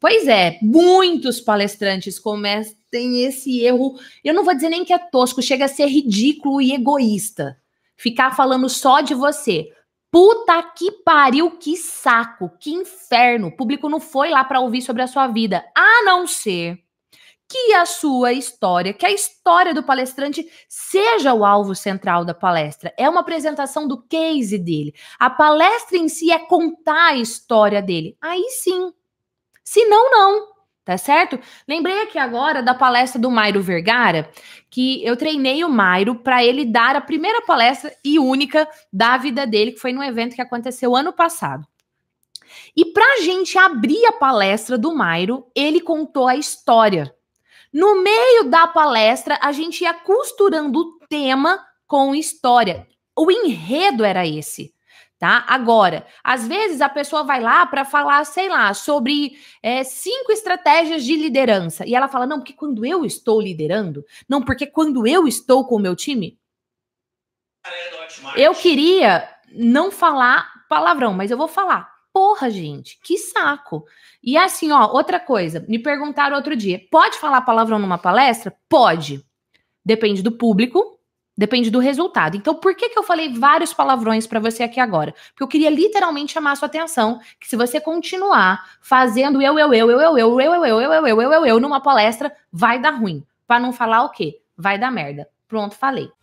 Pois é, muitos palestrantes cometem esse erro. Eu não vou dizer nem que é tosco, chega a ser ridículo e egoísta. Ficar falando só de você. Puta que pariu, que saco, que inferno. O público não foi lá para ouvir sobre a sua vida, a não ser que a sua história, que a história do palestrante seja o alvo central da palestra. É uma apresentação do case dele. A palestra em si é contar a história dele. Aí sim, se não, não. Tá certo? Lembrei aqui agora da palestra do Mairo Vergara, que eu treinei o Mairo para ele dar a primeira palestra e única da vida dele, que foi num evento que aconteceu ano passado. E para a gente abrir a palestra do Mairo, ele contou a história. No meio da palestra, a gente ia costurando o tema com história. O enredo era esse. Tá? Agora, às vezes a pessoa vai lá para falar, sei lá, sobre é, cinco estratégias de liderança. E ela fala, não, porque quando eu estou liderando, não, porque quando eu estou com o meu time. Eu queria não falar palavrão, mas eu vou falar. Porra, gente, que saco. E assim, ó, outra coisa, me perguntaram outro dia: pode falar palavrão numa palestra? Pode. Depende do público, Depende do resultado. Então, por que, que eu falei vários palavrões para você aqui agora? Porque eu queria literalmente chamar a sua atenção que se você continuar fazendo eu, eu, eu, eu, eu, eu, eu, eu, eu, eu, eu, eu, eu, eu, numa palestra, vai dar ruim. Para não falar o quê? Vai dar merda. Pronto, falei.